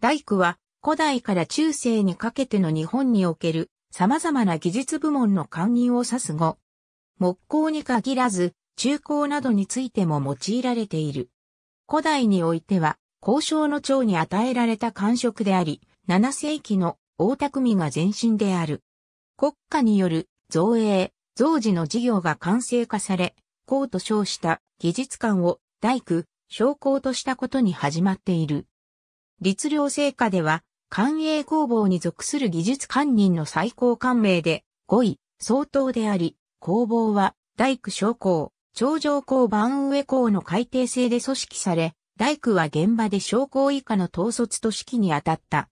大工は古代から中世にかけての日本における様々な技術部門の官人を指す語。木工に限らず、中工などについても用いられている。古代においては、交渉の長に与えられた官職であり、7世紀の大匠が前身である。国家による造営、造事の事業が完成化され、公と称した技術官を大工、商工としたことに始まっている。律令成果では、官営工房に属する技術官人の最高官名で、5位、相当であり、工房は、大工商工、頂上工番上工の改定制で組織され、大工は現場で商工以下の統率と指揮に当たった。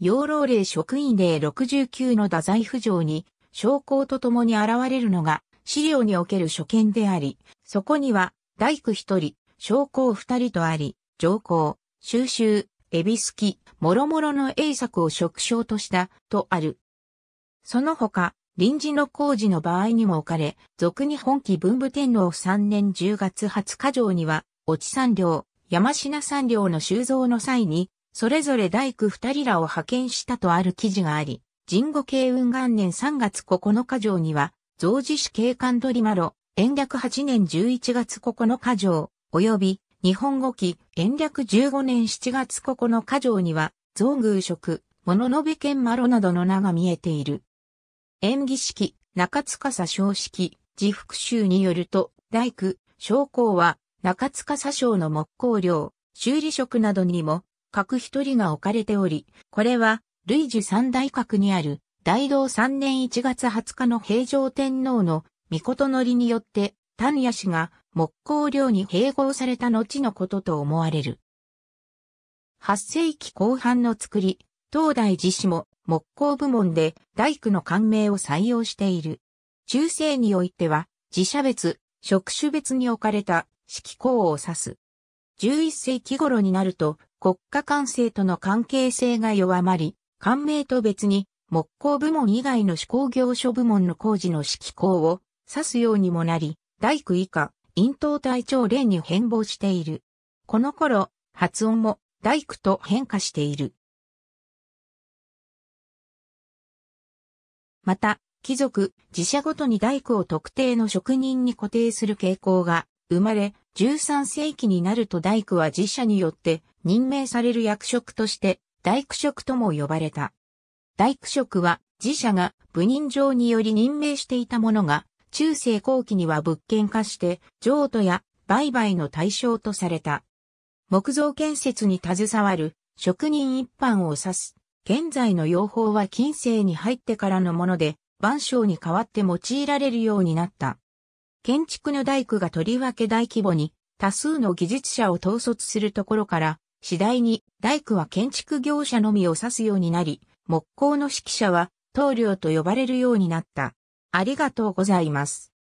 養老令職員令69の太宰府城に、商工と共に現れるのが、資料における所見であり、そこには、大工一人、商工二人とあり、上校、収集、エビスキ、もろもろの英作を職称とした、とある。その他、臨時の工事の場合にも置かれ、俗に本期文武天皇3年10月20日上には、落ち三寮、山品三寮の収蔵の際に、それぞれ大工二人らを派遣したとある記事があり、神護慶雲元年3月9日上には、増寺市警官取りまろ、延暦8年11月9日上、及び日本語記、延暦15年7月9日城には、造宮職、物の部県マロなどの名が見えている。演技式、中司少式、自復習によると、大工、将校は、中司省の木工料、修理職などにも、各一人が置かれており、これは、類似三大閣にある、大道三年1月20日の平城天皇の御事のりによって、丹ヤ氏が木工領に併合された後のことと思われる。8世紀後半の作り、東大寺氏も木工部門で大工の官名を採用している。中世においては、自社別、職種別に置かれた指揮工を指す。11世紀頃になると国家官制との関係性が弱まり、官名と別に木工部門以外の手工業所部門の工事の指揮工を指すようにもなり、大工以下、陰頭体長連に変貌している。この頃、発音も大工と変化している。また、貴族、自社ごとに大工を特定の職人に固定する傾向が生まれ、13世紀になると大工は自社によって任命される役職として大工職とも呼ばれた。大工職は自社が部任状により任命していたものが中世後期には物件化して譲渡や売買の対象とされた。木造建設に携わる職人一般を指す。現在の用法は近世に入ってからのもので、万象に代わって用いられるようになった。建築の大工がとりわけ大規模に多数の技術者を統率するところから、次第に大工は建築業者のみを指すようになり、木工の指揮者は棟梁と呼ばれるようになった。ありがとうございます。